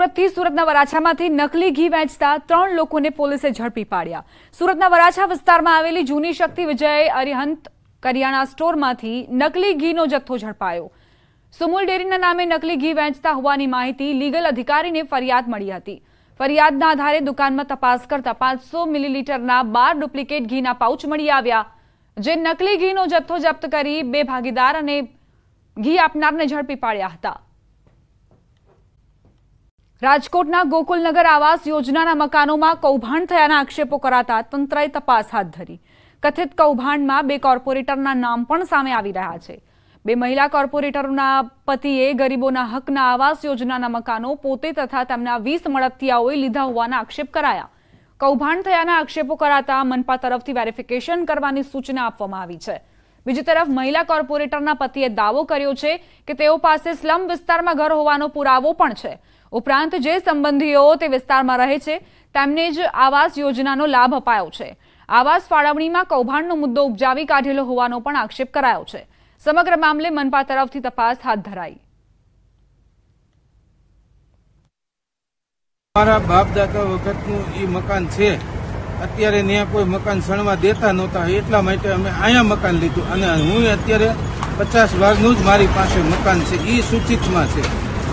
સુરતથી સુરતના વરાછામાંથી નકલી ઘી વેચતા ત્રણ લોકોને પોલીસે ઝડપી પાડ્યા સુરતના વરાછા વિસ્તારમાં આવેલી જૂની શક્તિ વિજય અરિહંત કરિયાણા સ્ટોરમાંથી નકલી ઘીનો જથ્થો ઝડપાયો સુમુલ ડેરીના નામે નકલી ઘી વેચતા હોવાની માહિતી લીગલ અધિકારીને ફરિયાદ મળી હતી ફરિયાદના આધારે દુકાનમાં તપાસ કરતા પાંચસો મિલીલીટરના બાર ડુપ્લિકેટ ઘીના પાઉચ મળી આવ્યા જે નકલી ઘીનો જથ્થો જપ્ત કરી બે ભાગીદાર અને ઘી આપનારને ઝડપી પાડ્યા હતા રાજકોટના ગોકુલનગર આવાસ યોજનાના મકાનોમાં કૌભાંડ થયાના આક્ષેપો કરાતા તંત્રએ તપાસ હાથ ધરી કથિત કૌભાંડમાં બે કોર્પોરેટરના નામ પણ સામે આવી રહ્યા છે બે મહિલા કોર્પોરેટરોના પતિએ ગરીબોના હકના આવાસ યોજનાના મકાનો પોતે તથા તેમના વીસ મળતિયાઓએ લીધા હોવાના આક્ષેપ કરાયા કૌભાંડ થયાના આક્ષેપો કરાતા મનપા તરફથી વેરિફિકેશન કરવાની સૂચના આપવામાં આવી છે બીજી તરફ મહિલા કોર્પોરેટરના પતિએ દાવો કર્યો છે કે તેઓ પાસે સ્લમ વિસ્તારમાં ઘર હોવાનો પુરાવો પણ છે ઉપરાંત જે સંબંધીઓ તે વિસ્તારમાં રહે છે તેમને જ આવાસ યોજનાનો લાભ અપાયો છે આવાસ ફાળવણીમાં કૌભાંડનો મુદ્દો ઉપજાવી કાઢેલો હોવાનો પણ આક્ષેપ કરાયો છે સમગ્ર મામલે મનપા તરફથી તપાસ હાથ ધરાઈ મારા બાપ દાદા વખતનું એ મકાન છે અત્યારે ત્યાં કોઈ મકાન સણવા દેતા નહોતા એટલા માટે અમે અહીંયા મકાન લીધું અને હું અત્યારે પચાસ વાગનું જ મારી પાસે મકાન છે એ સૂચિતમાં છે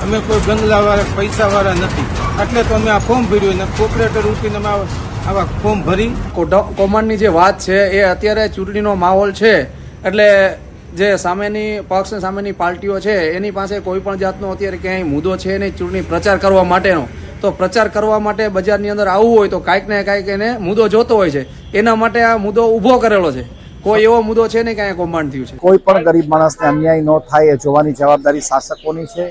અમે કોઈ બંગલાવાળા પૈસાવાળા નથી એટલે તો અમે આ ફોર્મ ભર્યું અને કોપરેટર ઉઠીને અમે આવા ફોર્મ ભરી કોમનની જે વાત છે એ અત્યારે ચૂંટણીનો માહોલ છે એટલે જે સામેની પક્ષ સામેની પાર્ટીઓ છે એની પાસે કોઈ પણ જાતનો અત્યારે ક્યાંય મુદ્દો છે નહીં ચૂંટણી પ્રચાર કરવા માટેનો તો પ્રચાર કરવા માટે બજારની અંદર આવવું હોય તો કાંઈક ને કાંઈક એને મુદ્દો જોતો હોય છે એના માટે આ મુદ્દો ઊભો કરેલો છે કોઈ એવો મુદ્દો છે ને કે અહીંયા કૌભાંડ થયું છે કોઈ પણ ગરીબ માણસને અન્યાય ન થાય એ જોવાની જવાબદારી શાસકોની છે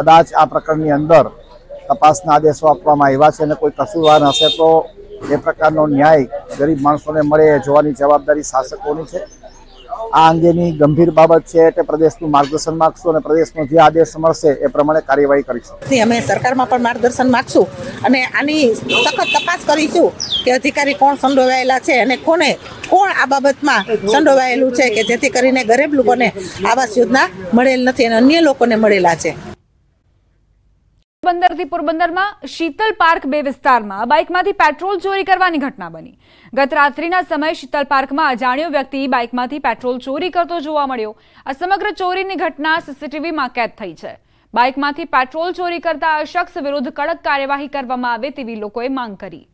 કદાચ આ પ્રકરણની અંદર તપાસના આદેશો આપવામાં આવ્યા છે અને કોઈ કસૂરવાર હશે તો એ પ્રકારનો ન્યાય ગરીબ માણસોને મળે એ જોવાની જવાબદારી શાસકોની છે આ અંગેની ગંભીર બાબત છે એટલે પ્રદેશનું માર્ગદર્શન માગશું અને પ્રદેશનો જે આદેશ મળશે એ પ્રમાણે કાર્યવાહી કરીશું અમે સરકારમાં પણ માર્ગદર્શન માગશું અને આની સખત તપાસ કરીશું કે અધિકારી કોણ સંડોવાયેલા છે અને કોને કોણ આ બાબતમાં સંડોવાયેલું છે કે જેથી કરીને ગરીબ લોકોને આવાસ યોજના મળેલ નથી અને અન્ય લોકોને મળેલા છે પોરબંદરથી પોરબંદરમાં શીતલ પાર્ક બે વિસ્તારમાં બાઇકમાંથી પેટ્રોલ ચોરી કરવાની ઘટના બની ગત રાત્રિના સમયે શીતલ પાર્કમાં અજાણ્યો વ્યક્તિ બાઇકમાંથી પેટ્રોલ ચોરી કરતો જોવા મળ્યો આ સમગ્ર ચોરીની ઘટના સીસીટીવીમાં કેદ થઈ છે બાઇકમાંથી પેટ્રોલ ચોરી કરતા શખ્સ વિરુદ્ધ કડક કાર્યવાહી કરવામાં આવે તેવી લોકોએ માંગ કરી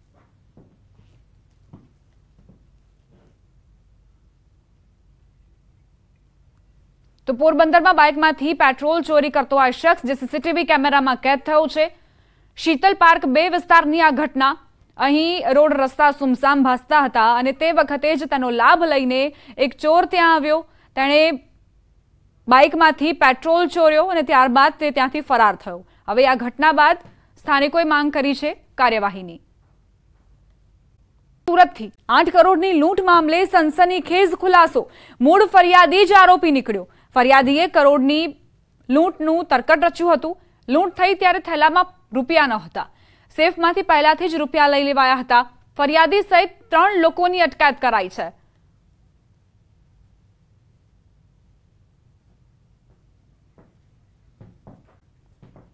તો પોરબંદરમાં બાઇકમાંથી પેટ્રોલ ચોરી કરતો આ શખ્સ જે સીસીટીવી કેમેરામાં કેદ થયો છે શીતલ પાર્ક બે વિસ્તારની આ ઘટના અહીં રોડ રસ્તા સુમસામ ભાસતા હતા અને તે વખતે જ તેનો લાભ લઈને એક ચોર ત્યાં આવ્યો તેણે બાઇકમાંથી પેટ્રોલ ચોર્યો અને ત્યારબાદ તે ત્યાંથી ફરાર થયો હવે આ ઘટના બાદ સ્થાનિકોએ માંગ કરી છે કાર્યવાહીની સુરતથી આઠ કરોડની લૂંટ મામલે સનસનીખેજ ખુલાસો મૂળ ફરિયાદી જ આરોપી નીકળ્યો ફરિયાદીએ કરોડની લૂંટનું તરકટ રચ્યું હતું લૂંટ થઈ ત્યારે થેલામાં રૂપિયા નહોતા સેફમાંથી પહેલાથી જ રૂપિયા લઈ લેવાયા હતા ફરિયાદી સહિત ત્રણ લોકોની અટકાયત કરાઈ છે